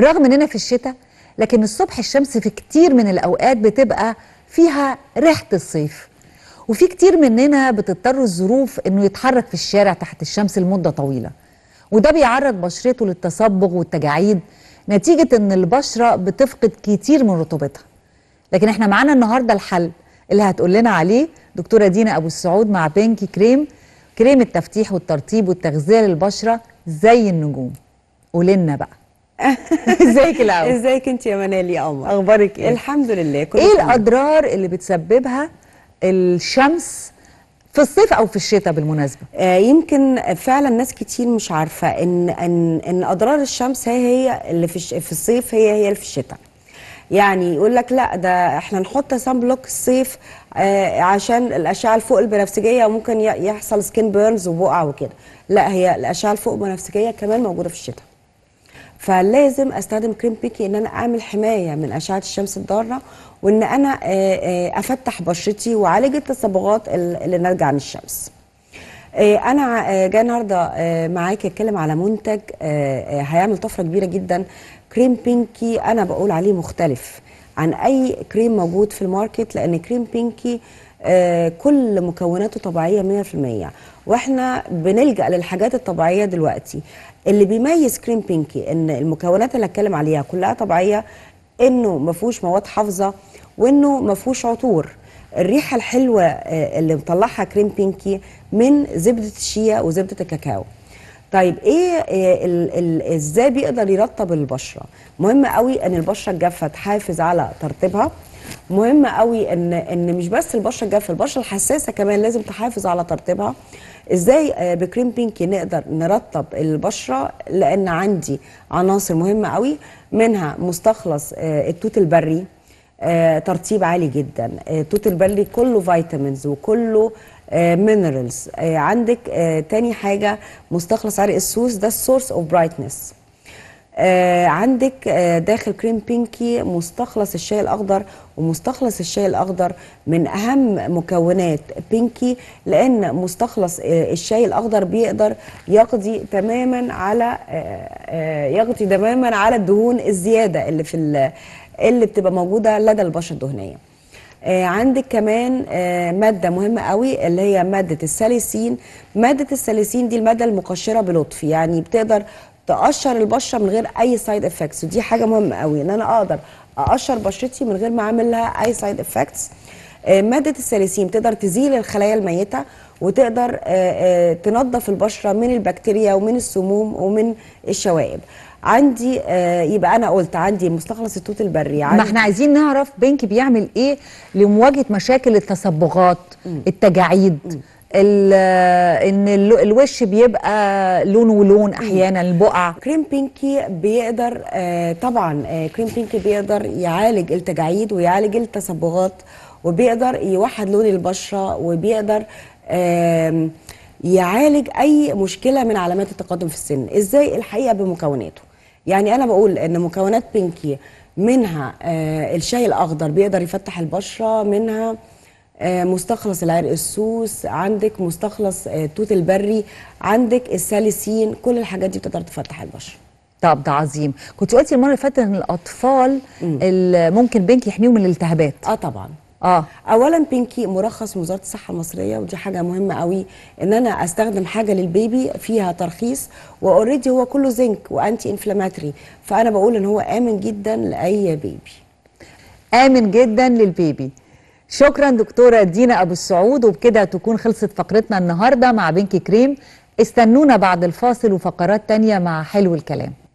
رغم اننا في الشتاء لكن الصبح الشمس في كتير من الاوقات بتبقى فيها ريحه الصيف وفي كتير مننا بتضطر الظروف انه يتحرك في الشارع تحت الشمس لمده طويله وده بيعرض بشرته للتصبغ والتجاعيد نتيجه ان البشره بتفقد كتير من رطوبتها لكن احنا معانا النهارده الحل اللي هتقول لنا عليه دكتوره دينا ابو السعود مع بينكي كريم كريم التفتيح والترطيب والتغذيه للبشره زي النجوم قولي لنا بقى ازيك الاول ازيك انت يا منال يا قمر اخبارك ايه الحمد لله كل ايه الاضرار اللي بتسببها الشمس في الصيف او في الشتاء بالمناسبه آه يمكن فعلا ناس كتير مش عارفه ان ان ان اضرار الشمس هي هي اللي في في الصيف هي هي اللي في الشتاء يعني يقول لك لا ده احنا نحط سان بلوك الصيف آه عشان الاشعه الفوق البنفسجيه وممكن يحصل سكين بيرنز وبقع وكده لا هي الاشعه الفوق البنفسجيه كمان موجوده في الشتاء فلازم استخدم كريم بيكي ان انا اعمل حمايه من اشعه الشمس الضاره وان انا آه، آه، افتح بشرتي وعالج التصبغات اللي ناتجه عن الشمس آه، انا جاي النهارده معاكي اتكلم على منتج هيعمل طفره كبيره جدا كريم بينكي انا بقول عليه مختلف عن اي كريم موجود في الماركت لان كريم بينكي آه، كل مكوناته طبيعيه 100% واحنا بنلجا للحاجات الطبيعيه دلوقتي اللي بيميز كريم بينكي ان المكونات اللي هتكلم عليها كلها طبيعيه انه ما فيهوش مواد حافظه وانه ما فيهوش عطور الريحه الحلوه آه، اللي مطلعها كريم بينكي من زبده الشيا وزبده الكاكاو طيب ايه آه، ازاي بيقدر يرطب البشره مهم قوي ان البشره الجافه تحافظ على ترطيبها مهم قوي ان ان مش بس البشره الجافه البشره الحساسه كمان لازم تحافظ على ترطيبها ازاي آه، بكريم بينكي نقدر نرطب البشره لان عندي عناصر مهمه قوي منها مستخلص آه، التوت البري آه، ترطيب عالي جدا التوت البري كله فيتامينز وكله مينرالز عندك تاني حاجه مستخلص عرق السوس ده السورس اوف برايتنس آه، عندك آه، داخل كريم بينكي مستخلص الشاي الاخضر ومستخلص الشاي الاخضر من اهم مكونات بينكي لان مستخلص آه، الشاي الاخضر بيقدر يقضي تماما على يقضي تماما على الدهون الزياده اللي في اللي بتبقى موجوده لدى البشره الدهنيه عندك كمان ماده مهمه قوي اللي هي ماده الساليسين ماده الساليسين دي الماده المقشره بلطف يعني بتقدر تقشر البشره من غير اي سايد افكتس ودي حاجه مهمه قوي ان انا اقدر اقشر بشرتي من غير ما اعمل لها اي سايد افكتس آه، ماده السيليسيم تقدر تزيل الخلايا الميته وتقدر آه، آه، تنظف البشره من البكتيريا ومن السموم ومن الشوائب عندي يبقى انا قلت عندي مستخلص التوت البري عندي ما احنا عايزين نعرف بنك بيعمل ايه لمواجهه مشاكل التصبغات التجاعيد ان الوش بيبقى لون ولون احيانا البقع كريم بينكي بيقدر آه طبعا آه كريم بينكي بيقدر يعالج التجاعيد ويعالج التصبغات وبيقدر يوحد لون البشره وبيقدر آه يعالج اي مشكله من علامات التقدم في السن ازاي الحقيقه بمكوناته يعني انا بقول ان مكونات بينكي منها آه، الشاي الاخضر بيقدر يفتح البشره منها آه، مستخلص العرق السوس عندك مستخلص التوت آه، البري عندك السالسين كل الحاجات دي بتقدر تفتح البشره طب ده عظيم كنت قلتي المره اللي فاتت ان الاطفال ممكن بينك يحميهم من الالتهابات اه طبعا اه اولا بينكي مرخص من وزاره الصحه المصريه ودي حاجه مهمه قوي ان انا استخدم حاجه للبيبي فيها ترخيص واوريدي هو كله زنك وانتي انفلاماتري فانا بقول ان هو امن جدا لاي بيبي امن جدا للبيبي شكرا دكتورة دينا أبو السعود وبكده تكون خلصت فقرتنا النهاردة مع بنكي كريم استنونا بعد الفاصل وفقرات تانية مع حلو الكلام